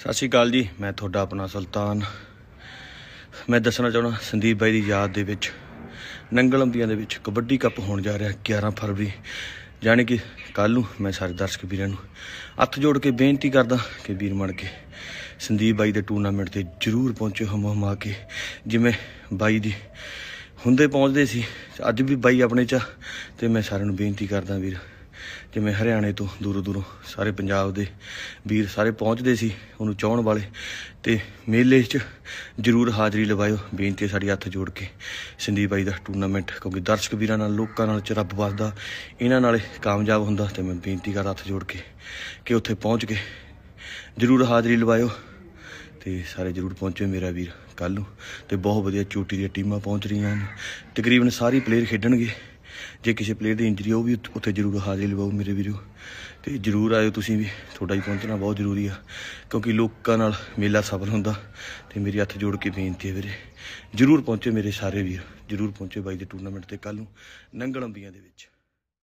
ਸਤਿ ਸ਼੍ਰੀ ਅਕਾਲ ਜੀ ਮੈਂ ਤੁਹਾਡਾ ਆਪਣਾ ਸੁਲਤਾਨ ਮੈਂ ਦੱਸਣਾ ਚਾਹਣਾ ਸੰਦੀਪ ਬਾਈ ਦੀ ਯਾਦ ਦੇ ਵਿੱਚ ਨੰਗਲੰਬੀਆਂ ਦੇ ਵਿੱਚ ਕਬੱਡੀ ਕੱਪ ਹੋਣ ਜਾ ਰਿਹਾ 11 ਫਰਵਰੀ ਯਾਨੀ ਕਿ ਕੱਲ ਨੂੰ ਮੈਂ ਸਾਰੇ ਦਰਸ਼ਕ ਵੀਰਾਂ ਨੂੰ ਹੱਥ ਜੋੜ ਕੇ ਬੇਨਤੀ ਕਰਦਾ ਕਿ ਵੀਰ ਮਣ ਕੇ ਸੰਦੀਪ ਬਾਈ ਦੇ ਟੂਰਨਾਮੈਂਟ ਤੇ ਜ਼ਰੂਰ ਪਹੁੰਚੋ ਹਮ ਆ ਕੇ ਜਿਵੇਂ ਬਾਈ ਦੀ ਹੁੰਦੇ ਪਹੁੰਚਦੇ ਸੀ ਅੱਜ ਵੀ ਬਾਈ ਆਪਣੇ ਚ ਤੇ ਮੈਂ ਸਾਰਿਆਂ ਨੂੰ ਬੇਨਤੀ ਕਰਦਾ ਵੀਰ ਜਿਵੇਂ ਹਰਿਆਣੇ ਤੋਂ ਦੂਰੋਂ ਦੂਰੋਂ ਸਾਰੇ ਪੰਜਾਬ ਦੇ ਵੀਰ ਸਾਰੇ ਪਹੁੰਚਦੇ ਸੀ ਉਹਨੂੰ ਚਾਹਣ ਵਾਲੇ ਤੇ ਮੇਲੇ 'ਚ ਜ਼ਰੂਰ ਹਾਜ਼ਰੀ ਲਵਾਇਓ ਬੇਨਤੀ ਸਾਡੀ ਹੱਥ ਜੋੜ ਕੇ ਸੰਦੀਪ ਬਾਈ ਦਾ ਟੂਰਨਾਮੈਂਟ ਕਿਉਂਕਿ ਦਰਸ਼ਕ ਵੀਰਾਂ ਨਾਲ ਲੋਕਾਂ ਨਾਲ ਚ ਰੱਬ ਵੱਸਦਾ ਇਹਨਾਂ ਨਾਲ ਕਾਮਯਾਬ ਹੁੰਦਾ ਤੇ ਮੈਂ ਬੇਨਤੀ ਕਰ ਹੱਥ ਜੋੜ ਕੇ ਕਿ ਉੱਥੇ ਪਹੁੰਚ ਕੇ ਜ਼ਰੂਰ ਹਾਜ਼ਰੀ ਲਵਾਇਓ ਤੇ ਸਾਰੇ ਜ਼ਰੂਰ ਪਹੁੰਚੋ ਮੇਰਾ ਵੀਰ ਕੱਲ ਨੂੰ ਤੇ ਬਹੁਤ ਵਧੀਆ ਚੋਟੀ ਦੀਆਂ ਟੀਮਾਂ ਪਹੁੰਚ ਰਹੀਆਂ ਹਨ ਤਕਰੀਬਨ ਸਾਰੀ ਪਲੇਅਰ ਖੇਡਣਗੇ ਜੇ ਕਿਸੇ ਪਲੇਅਰ ਦੀ ਇੰਜਰੀ ਹੋ ਵੀ ਉੱਥੇ ਜ਼ਰੂਰ ਹਾਜ਼ਰ ਲਵਾਓ ਮੇਰੇ ਵੀਰੋ ਤੇ ਜ਼ਰੂਰ ਆਇਓ ਤੁਸੀਂ ਵੀ ਤੁਹਾਡਾ ਹੀ ਪਹੁੰਚਣਾ ਬਹੁਤ ਜ਼ਰੂਰੀ ਆ ਕਿਉਂਕਿ ਲੋਕਾਂ ਨਾਲ ਮੇਲਾ ਸਫਲ ਹੁੰਦਾ ਤੇ ਮੇਰੀ ਹੱਥ ਜੋੜ ਕੇ ਬੇਨਤੀ ਹੈ ਵੀਰੇ ਜ਼ਰੂਰ ਪਹੁੰਚੋ ਮੇਰੇ ਸਾਰੇ ਵੀਰ ਜ਼ਰੂਰ ਪਹੁੰਚੋ ਬਾਈ ਦੇ ਟੂਰਨਾਮੈਂਟ ਤੇ ਕੱਲ ਨੂੰ ਨੰਗਲੰਬੀਆਂ ਦੇ ਵਿੱਚ